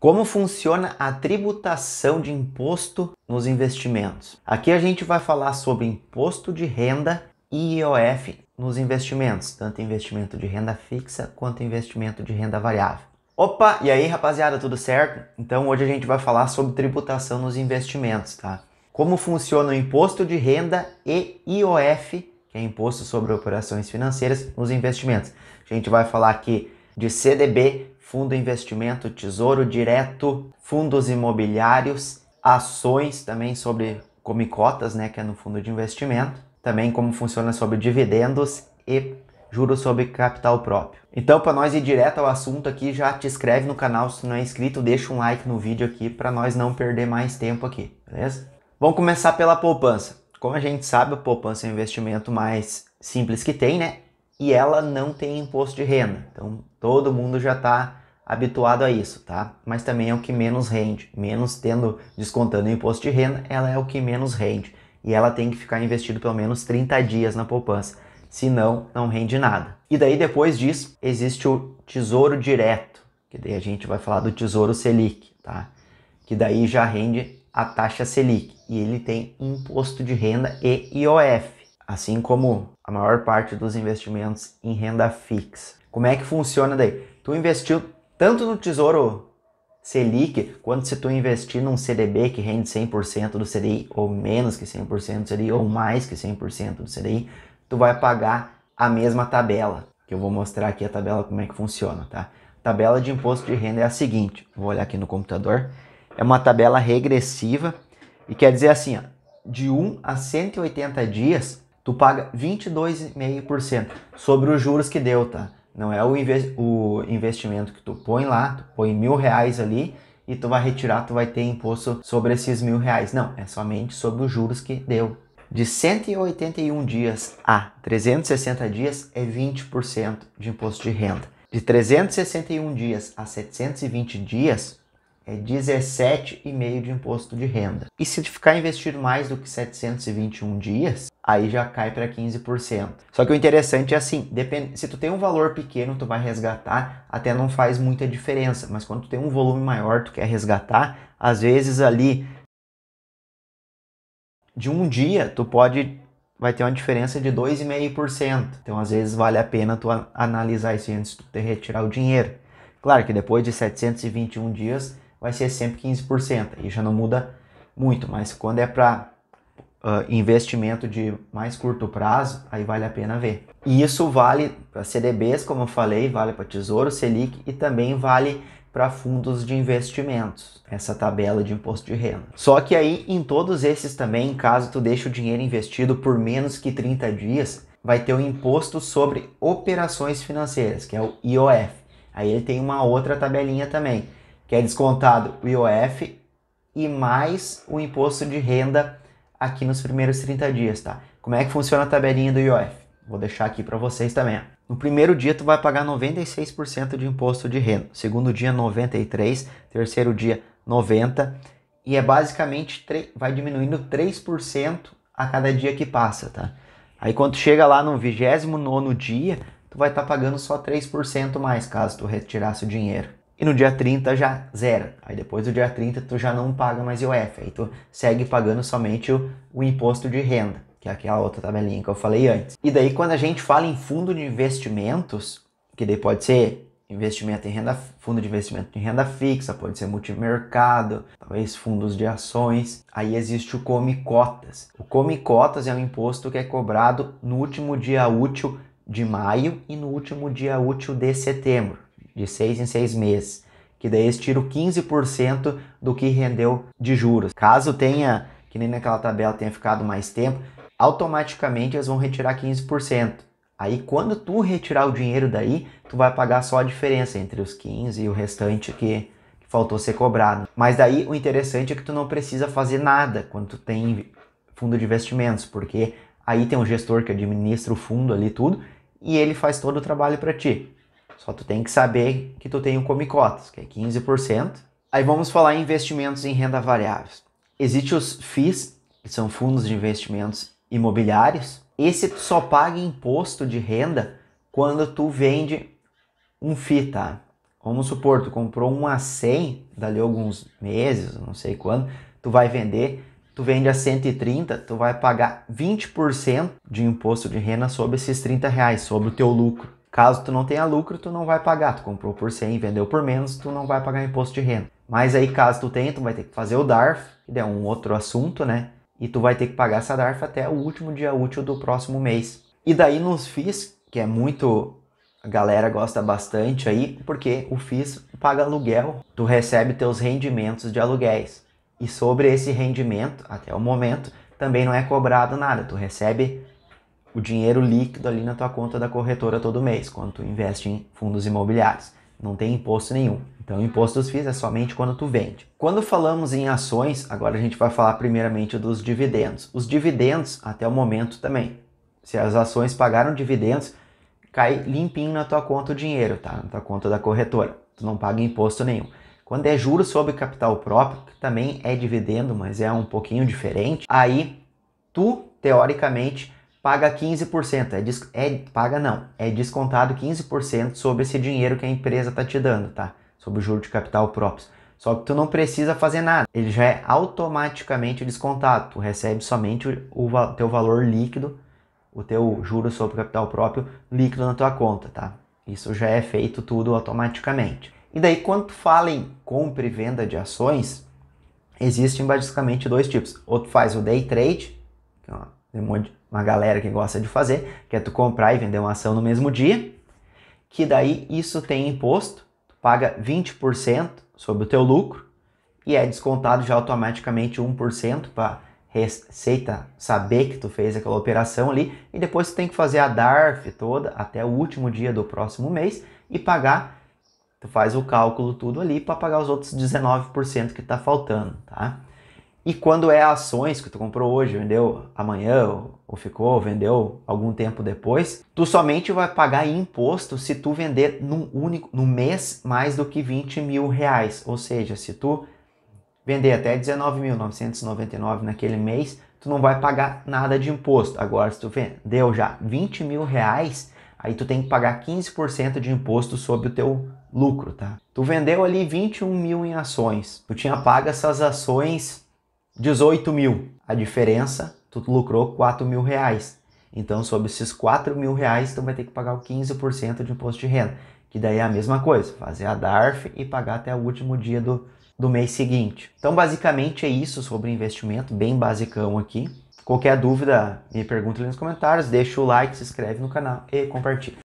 Como funciona a tributação de imposto nos investimentos? Aqui a gente vai falar sobre imposto de renda e IOF nos investimentos, tanto investimento de renda fixa quanto investimento de renda variável. Opa, e aí rapaziada, tudo certo? Então hoje a gente vai falar sobre tributação nos investimentos, tá? Como funciona o imposto de renda e IOF, que é imposto sobre operações financeiras, nos investimentos. A gente vai falar aqui de CDB, fundo é investimento, tesouro direto, fundos imobiliários, ações também sobre comicotas, né, que é no fundo de investimento, também como funciona sobre dividendos e juros sobre capital próprio. Então, para nós ir direto ao assunto aqui, já te inscreve no canal se não é inscrito, deixa um like no vídeo aqui para nós não perder mais tempo aqui, beleza? Vamos começar pela poupança. Como a gente sabe, a poupança é o investimento mais simples que tem, né? E ela não tem imposto de renda. Então, todo mundo já está habituado a isso, tá? Mas também é o que menos rende, menos tendo descontando o imposto de renda, ela é o que menos rende e ela tem que ficar investido pelo menos 30 dias na poupança, senão não rende nada. E daí depois disso existe o tesouro direto, que daí a gente vai falar do tesouro Selic, tá? Que daí já rende a taxa Selic e ele tem imposto de renda e IOF, assim como a maior parte dos investimentos em renda fixa. Como é que funciona daí? Tu investiu tanto no Tesouro Selic, quanto se tu investir num CDB que rende 100% do CDI, ou menos que 100% do CDI, ou mais que 100% do CDI, tu vai pagar a mesma tabela, que eu vou mostrar aqui a tabela como é que funciona, tá? tabela de imposto de renda é a seguinte, vou olhar aqui no computador, é uma tabela regressiva e quer dizer assim, ó, de 1 a 180 dias, tu paga 22,5% sobre os juros que deu, tá? Não é o, o investimento que tu põe lá, tu põe mil reais ali e tu vai retirar, tu vai ter imposto sobre esses mil reais. Não, é somente sobre os juros que deu. De 181 dias a 360 dias é 20% de imposto de renda. De 361 dias a 720 dias é 17,5% de imposto de renda. E se ficar investido mais do que 721 dias, aí já cai para 15%. Só que o interessante é assim, depende, se tu tem um valor pequeno, tu vai resgatar, até não faz muita diferença, mas quando tu tem um volume maior, tu quer resgatar, às vezes ali de um dia tu pode vai ter uma diferença de 2,5%. Então às vezes vale a pena tu analisar isso antes de tu retirar o dinheiro. Claro que depois de 721 dias vai ser sempre 15%, aí já não muda muito, mas quando é para uh, investimento de mais curto prazo, aí vale a pena ver. E isso vale para CDBs, como eu falei, vale para Tesouro Selic e também vale para fundos de investimentos, essa tabela de imposto de renda. Só que aí em todos esses também, caso tu deixe o dinheiro investido por menos que 30 dias, vai ter o imposto sobre operações financeiras, que é o IOF. Aí ele tem uma outra tabelinha também, que é descontado o IOF e mais o imposto de renda aqui nos primeiros 30 dias, tá? Como é que funciona a tabelinha do IOF? Vou deixar aqui para vocês também. Ó. No primeiro dia tu vai pagar 96% de imposto de renda, segundo dia 93, terceiro dia 90 e é basicamente vai diminuindo 3% a cada dia que passa, tá? Aí quando chega lá no 29 dia, tu vai estar tá pagando só 3% mais caso tu retirasse o dinheiro e no dia 30 já zera. Aí depois do dia 30 tu já não paga mais IOF, aí tu segue pagando somente o, o imposto de renda, que é aquela outra tabelinha que eu falei antes. E daí quando a gente fala em fundo de investimentos, que daí pode ser investimento em renda, fundo de investimento em renda fixa, pode ser multimercado, talvez fundos de ações. Aí existe o come cotas. O come cotas é um imposto que é cobrado no último dia útil de maio e no último dia útil de setembro de seis em seis meses, que daí eles tiram 15% do que rendeu de juros. Caso tenha, que nem naquela tabela tenha ficado mais tempo, automaticamente eles vão retirar 15%. Aí quando tu retirar o dinheiro daí, tu vai pagar só a diferença entre os 15 e o restante que, que faltou ser cobrado. Mas daí o interessante é que tu não precisa fazer nada quando tu tem fundo de investimentos, porque aí tem um gestor que administra o fundo ali tudo e ele faz todo o trabalho para ti. Só tu tem que saber que tu tem o comicotas, que é 15%. Aí vamos falar em investimentos em renda variável. Existem os FIIs, que são fundos de investimentos imobiliários. Esse tu só paga imposto de renda quando tu vende um FII, tá? Vamos supor, tu comprou um a 100, dali alguns meses, não sei quando, tu vai vender, tu vende a 130, tu vai pagar 20% de imposto de renda sobre esses 30 reais, sobre o teu lucro. Caso tu não tenha lucro, tu não vai pagar. Tu comprou por 100, vendeu por menos, tu não vai pagar imposto de renda. Mas aí, caso tu tenha, tu vai ter que fazer o DARF, que é um outro assunto, né? E tu vai ter que pagar essa DARF até o último dia útil do próximo mês. E daí nos FIIs, que é muito... A galera gosta bastante aí, porque o FIIs paga aluguel. Tu recebe teus rendimentos de aluguéis. E sobre esse rendimento, até o momento, também não é cobrado nada. Tu recebe o dinheiro líquido ali na tua conta da corretora todo mês, quando tu investe em fundos imobiliários. Não tem imposto nenhum. Então, impostos FIIs é somente quando tu vende. Quando falamos em ações, agora a gente vai falar primeiramente dos dividendos. Os dividendos, até o momento também. Se as ações pagaram dividendos, cai limpinho na tua conta o dinheiro, tá? Na tua conta da corretora. Tu não paga imposto nenhum. Quando é juros sobre capital próprio, que também é dividendo, mas é um pouquinho diferente, aí tu, teoricamente, paga 15%. É, des... é paga não, é descontado 15% sobre esse dinheiro que a empresa está te dando, tá? Sobre o juro de capital próprio. Só que tu não precisa fazer nada, ele já é automaticamente descontado. Tu recebe somente o, o teu valor líquido, o teu juro sobre capital próprio líquido na tua conta, tá? Isso já é feito tudo automaticamente. E daí quando tu fala em compra e venda de ações, existem basicamente dois tipos. Ou faz o day trade, que é um monte uma galera que gosta de fazer, que é tu comprar e vender uma ação no mesmo dia, que daí isso tem imposto, tu paga 20% sobre o teu lucro e é descontado já automaticamente 1% para receita saber que tu fez aquela operação ali e depois tu tem que fazer a DARF toda até o último dia do próximo mês e pagar, tu faz o cálculo tudo ali para pagar os outros 19% que está faltando, tá? E quando é ações que tu comprou hoje, vendeu amanhã, ou ficou, vendeu algum tempo depois, tu somente vai pagar imposto se tu vender num único, no mês mais do que 20 mil reais. Ou seja, se tu vender até 19.999 naquele mês, tu não vai pagar nada de imposto. Agora, se tu vendeu já 20 mil reais, aí tu tem que pagar 15% de imposto sobre o teu lucro, tá? Tu vendeu ali 21 mil em ações, tu tinha pago essas ações 18 mil. A diferença, tu lucrou 4 mil reais. Então, sobre esses 4 mil reais, tu vai ter que pagar o 15% de imposto de renda. Que daí é a mesma coisa, fazer a DARF e pagar até o último dia do, do mês seguinte. Então, basicamente é isso sobre investimento, bem basicão aqui. Qualquer dúvida, me pergunta ali nos comentários, deixa o like, se inscreve no canal e compartilha.